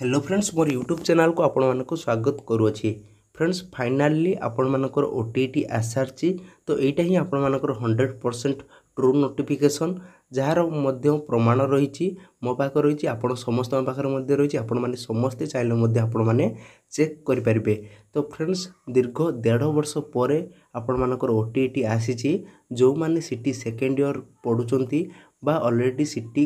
hello friends ମୋର YouTube ଚ୍ୟାନେଲ୍କୁ ଆପଣମାନଙ୍କୁ ସ୍ୱାଗତ କରୁଅଛି ଫ୍ରେଣ୍ଡସ୍ ଫାଇନାଲି ଆପଣମାନଙ୍କର ଓ ଟି ଟି ଆସିସାରିଛି ତ ଏଇଟା ହିଁ ଆପଣମାନଙ୍କର ହଣ୍ଡ୍ରେଡ଼ ପରସେଣ୍ଟ ଟ୍ରୁ ନୋଟିଫିକେସନ୍ ଯାହାର ମଧ୍ୟ ପ୍ରମାଣ ରହିଛି ମୋ ପାଖରେ ରହିଛି ଆପଣ ସମସ୍ତଙ୍କ ପାଖରେ ମଧ୍ୟ ରହିଛି ଆପଣମାନେ ସମସ୍ତେ ଚାହିଁଲେ ମଧ୍ୟ ଆପଣମାନେ ଚେକ୍ କରିପାରିବେ ତ ଫ୍ରେଣ୍ଡସ୍ ଦୀର୍ଘ ଦେଢ଼ ବର୍ଷ ପରେ ଆପଣମାନଙ୍କର ଓ ଟି ଟି ଆସିଛି ଯେଉଁମାନେ ସିଟି ସେକେଣ୍ଡ ଇୟର୍ ପଢ଼ୁଛନ୍ତି ବା ଅଲରେଡ଼ି ସିଟି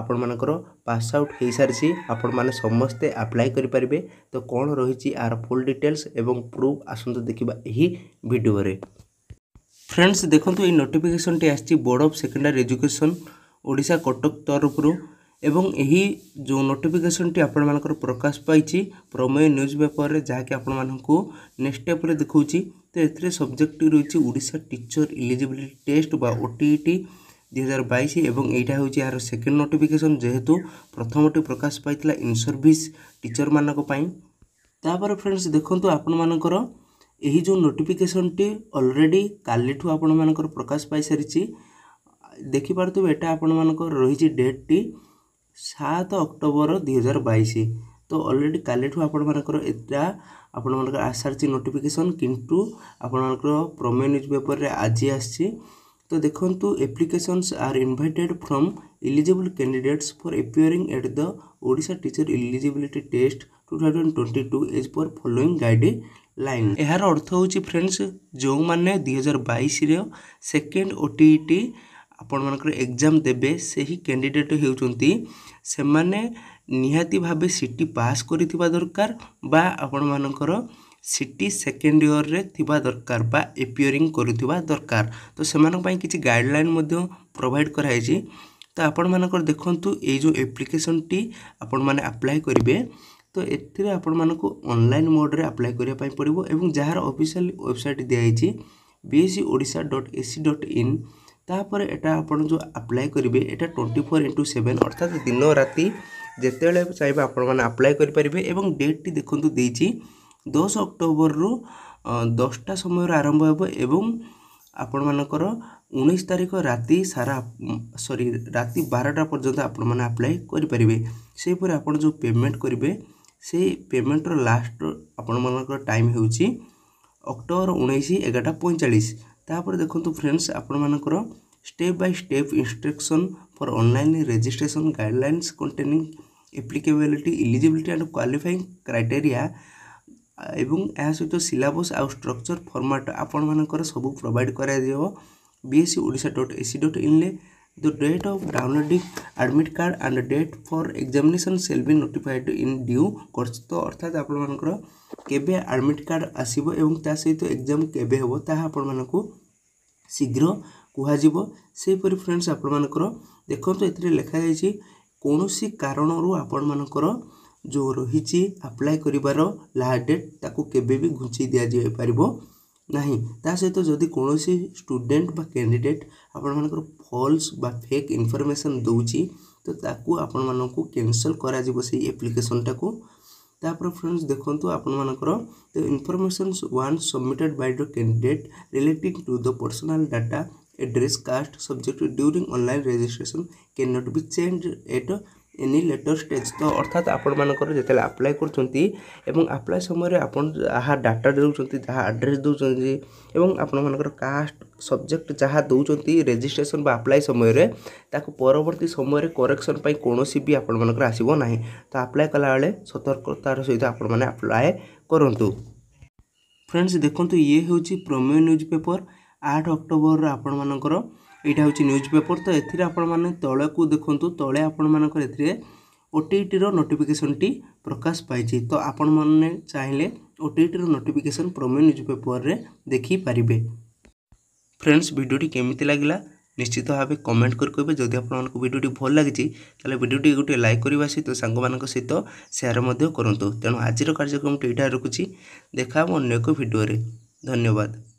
ଆପଣମାନଙ୍କର ପାସ୍ ଆଉଟ୍ ହୋଇସାରିଛି ଆପଣମାନେ ସମସ୍ତେ ଆପ୍ଲାଏ କରିପାରିବେ ତ କ'ଣ ରହିଛି ଏହାର ଫୁଲ୍ ଡିଟେଲ୍ସ ଏବଂ ପ୍ରୁଫ୍ ଆସନ୍ତୁ ଦେଖିବା ଏହି ଭିଡ଼ିଓରେ ଫ୍ରେଣ୍ଡସ୍ ଦେଖନ୍ତୁ ଏହି ନୋଟିଫିକେସନ୍ଟି ଆସିଛି board of secondary education Odisha Cuttack ତରଫରୁ ଏବଂ ଏହି ଯେଉଁ ନୋଟିଫିକେସନ୍ଟି ଆପଣମାନଙ୍କର ପ୍ରକାଶ ପାଇଛି ପ୍ରମେୟ ନ୍ୟୁଜ୍ ପେପର୍ରେ ଯାହାକି ଆପଣମାନଙ୍କୁ ନେକ୍ସଟ ଷ୍ଟେପ୍ରେ ଦେଖାଉଛି ତ ଏଥିରେ ସବଜେକ୍ଟଟି ରହିଛି ଓଡ଼ିଶା ଟିଚର୍ ଇଲିଜିବିଲିଟି ଟେଷ୍ଟ ବା ଓ ଟି ଇ ଟି ଦୁଇହଜାର ବାଇଶ ଏବଂ ଏଇଟା ହେଉଛି ଏହାର ସେକେଣ୍ଡ ନୋଟିଫିକେସନ୍ ଯେହେତୁ ପ୍ରଥମଟି ପ୍ରକାଶ ପାଇଥିଲା ଇନ୍ସର୍ଭିସ୍ ଟିଚର୍ମାନଙ୍କ ପାଇଁ ତାପରେ ଫ୍ରେଣ୍ଡସ୍ ଦେଖନ୍ତୁ ଆପଣମାନଙ୍କର ଏହି ଯେଉଁ ନୋଟିଫିକେସନ୍ଟି ଅଲରେଡ଼ି କାଲିଠୁ ଆପଣମାନଙ୍କର ପ୍ରକାଶ ପାଇସାରିଛି ଦେଖିପାରୁଥିବେ ଏଇଟା ଆପଣମାନଙ୍କର ରହିଛି ଡେଟ୍ଟି ସାତ ଅକ୍ଟୋବର ଦୁଇହଜାର ବାଇଶ ତ ଅଲରେଡ଼ି କାଲିଠୁ ଆପଣମାନଙ୍କର ଏଇଟା ଆପଣମାନଙ୍କର ଆସିସାରିଛି ନୋଟିଫିକେସନ୍ କିନ୍ତୁ ଆପଣମାନଙ୍କର ପ୍ରମେ ନ୍ୟୁଜ୍ ପେପର୍ରେ ଆଜି ଆସିଛି তো ଦେଖନ୍ତୁ applications are invited from eligible candidates for appearing at the Odisha teacher eligibility test two thousand twenty two as per following guideline ଏହାର ଅର୍ଥ ହେଉଛି ଫ୍ରେଣ୍ଡସ୍ ଯେଉଁମାନେ ଦୁଇହଜାର ବାଇଶରେ ସେକେଣ୍ଡ ଓ ଟି ଇ ଟି ଆପଣମାନଙ୍କର ଏକ୍ଜାମ୍ ଦେବେ ସେହି କ୍ୟାଣ୍ଡିଡେଟ୍ ହେଉଛନ୍ତି ସେମାନେ ନିହାତି ଭାବେ ସି ଟି ପାସ୍ କରିଥିବା ଦରକାର ବା ଆପଣମାନଙ୍କର ସିଟି ସେକେଣ୍ଡ ଇୟର୍ରେ ଥିବା ଦରକାର ବା ଏପିୟରିଂ କରୁଥିବା ଦରକାର ତ ସେମାନଙ୍କ ପାଇଁ କିଛି ଗାଇଡ଼ଲାଇନ୍ ମଧ୍ୟ ପ୍ରୋଭାଇଡ଼ କରାହେଇଛି ତ ଆପଣମାନଙ୍କର ଦେଖନ୍ତୁ ଏଇ ଯେଉଁ ଆପ୍ଲିକେସନ୍ଟି ଆପଣମାନେ ଆପ୍ଲାଏ କରିବେ ତ ଏଥିରେ ଆପଣମାନଙ୍କୁ ଅନଲାଇନ୍ ମୋଡ଼୍ରେ ଆପ୍ଲାଏ କରିବା ପାଇଁ ପଡ଼ିବ ଏବଂ ଯାହାର ଅଫିସିଆଲ୍ ୱେବସାଇଟ୍ ଦିଆହେଇଛି BSC Odisha dot AC dot in ତାପରେ ଏଇଟା ଆପଣ ଯେଉଁ ଆପ୍ଲାଏ କରିବେ ଏଇଟା ଟ୍ୱେଣ୍ଟି ଫୋର୍ ଇଣ୍ଟୁ ସେଭେନ୍ ଅର୍ଥାତ୍ ଦିନ ରାତି ଯେତେବେଳେ ଚାହିଁବେ ଆପଣମାନେ ଆପ୍ଲାଏ କରିପାରିବେ ଏବଂ ଡେଟ୍ଟି ଦେଖନ୍ତୁ ଦେଇଛି ଦଶ ଅକ୍ଟୋବରରୁ ଦଶଟା ସମୟରୁ ଆରମ୍ଭ ହେବ ଏବଂ ଆପଣମାନଙ୍କର ଉଣେଇଶ ତାରିଖ ରାତି ସାରା ସରି ରାତି ବାରଟା ପର୍ଯ୍ୟନ୍ତ ଆପଣମାନେ ଆପ୍ଲାଏ କରିପାରିବେ ସେହିପରି ଆପଣ ଯେଉଁ ପେମେଣ୍ଟ କରିବେ ସେଇ ପେମେଣ୍ଟର ଲାଷ୍ଟ ଆପଣମାନଙ୍କର ଟାଇମ୍ ହେଉଛି ଅକ୍ଟୋବର ଉଣେଇଶ ଏଗାରଟା ପଇଁଚାଳିଶ ତାପରେ ଦେଖନ୍ତୁ ଫ୍ରେଣ୍ଡସ୍ ଆପଣମାନଙ୍କର step by step instruction for online registration guidelines containing applicability eligibility and qualifying criteria ଏବଂ ଏହା ସହିତ ସିଲାବସ୍ ଆଉ ଷ୍ଟ୍ରକ୍ଚର୍ ଫର୍ମାଟ୍ ଆପଣମାନଙ୍କର ସବୁ ପ୍ରୋଭାଇଡ଼ କରାଯିବ BSC Odisha dot AC dot ଇନ୍ରେ the date of downloading admit card and date for examination shall be notified in due course ତ ଅର୍ଥାତ୍ ଆପଣମାନଙ୍କର କେବେ ଆଡ଼ମିଟ୍ କାର୍ଡ଼ ଆସିବ ଏବଂ ତା ସହିତ ଏକ୍ଜାମ୍ କେବେ ହେବ ତାହା ଆପଣମାନଙ୍କୁ ଶୀଘ୍ର କୁହାଯିବ ସେହିପରି ଫ୍ରେଣ୍ଡସ୍ ଆପଣମାନଙ୍କର ଦେଖନ୍ତୁ ଏଥିରେ ଲେଖାଯାଇଛି କୌଣସି କାରଣରୁ ଆପଣମାନଙ୍କର ଯେଉଁ ରହିଛି ଆପ୍ଲାଏ କରିବାର ଲାଷ୍ଟ ଡେଟ୍ ତାକୁ କେବେ ବି ଘୁଞ୍ଚେଇ ଦିଆଯାଇପାରିବ ନାହିଁ ତା ସହିତ ଯଦି କୌଣସି ଷ୍ଟୁଡ଼େଣ୍ଟ ବା କ୍ୟାଣ୍ଡିଡ଼େଟ୍ ଆପଣମାନଙ୍କର ଫଲ୍ସ ବା ଫେକ୍ ଇନଫର୍ମେସନ୍ ଦେଉଛି ତ ତାକୁ ଆପଣମାନଙ୍କୁ କ୍ୟାନସଲ୍ କରାଯିବ ସେଇ ଆପ୍ଲିକେସନ୍ଟାକୁ ତାପରେ ଫ୍ରେଣ୍ଡସ୍ ଦେଖନ୍ତୁ ଆପଣମାନଙ୍କର the informations once submitted by the candidate relating to the personal data address cast subject during online registration cannot be changed at any later stage ତ ଅର୍ଥାତ୍ ଆପଣମାନଙ୍କର ଯେତେବେଳେ ଆପ୍ଲାଏ କରୁଛନ୍ତି ଏବଂ ଆପ୍ଲାଏ ସମୟରେ ଆପଣ ଯାହା ଡାଟା ଦେଉଛନ୍ତି ଯାହା ଆଡ୍ରେସ୍ ଦେଉଛନ୍ତି ଏବଂ ଆପଣମାନଙ୍କର କାଷ୍ଟ ସବଜେକ୍ଟ ଯାହା ଦେଉଛନ୍ତି ରେଜିଷ୍ଟ୍ରେସନ୍ ବା ଆପ୍ଲାଏ ସମୟରେ ତାକୁ ପରବର୍ତ୍ତୀ ସମୟରେ କରେକ୍ସନ୍ ପାଇଁ କୌଣସି ବି ଆପଣମାନଙ୍କର ଆସିବ ନାହିଁ ତ ଆପ୍ଲାଏ କଲାବେଳେ ସତର୍କତାର ସହିତ ଆପଣମାନେ ଆପ୍ଲାଏ କରନ୍ତୁ ଫ୍ରେଣ୍ଡସ୍ ଦେଖନ୍ତୁ ଇଏ ହେଉଛି ପ୍ରମେୟ ନ୍ୟୁଜ୍ ପେପର୍ ଆଠ ଅକ୍ଟୋବରର ଆପଣମାନଙ୍କର ଏଇଟା ହେଉଛି ନ୍ୟୁଜ୍ ପେପର୍ ତ ଏଥିରେ ଆପଣମାନେ ତଳକୁ ଦେଖନ୍ତୁ ତଳେ ଆପଣମାନଙ୍କର ଏଥିରେ ଓ ଟିଇଟିର ନୋଟିଫିକେସନ୍ଟି ପ୍ରକାଶ ପାଇଛି ତ ଆପଣମାନେ ଚାହିଁଲେ ଓ ଟିଇଟିର ନୋଟିଫିକେସନ୍ ପ୍ରମେ ନ୍ୟୁଜ୍ ପେପର୍ରେ ଦେଖିପାରିବେ ଫ୍ରେଣ୍ଡସ୍ ଭିଡ଼ିଓଟି କେମିତି ଲାଗିଲା ନିଶ୍ଚିତ ଭାବେ କମେଣ୍ଟ କରି କହିବେ ଯଦି ଆପଣମାନଙ୍କୁ ଭିଡ଼ିଓଟି ଭଲ ଲାଗିଛି ତାହେଲେ ଭିଡ଼ିଓଟି ଗୋଟିଏ ଲାଇକ୍ କରିବା ସହିତ ସାଙ୍ଗମାନଙ୍କ ସହିତ ସେୟାର ମଧ୍ୟ କରନ୍ତୁ ତେଣୁ ଆଜିର କାର୍ଯ୍ୟକ୍ରମଟି ଏଇଟା ରଖୁଛି ଦେଖା ହେବ ଅନ୍ୟ ଏକ ଭିଡ଼ିଓରେ ଧନ୍ୟବାଦ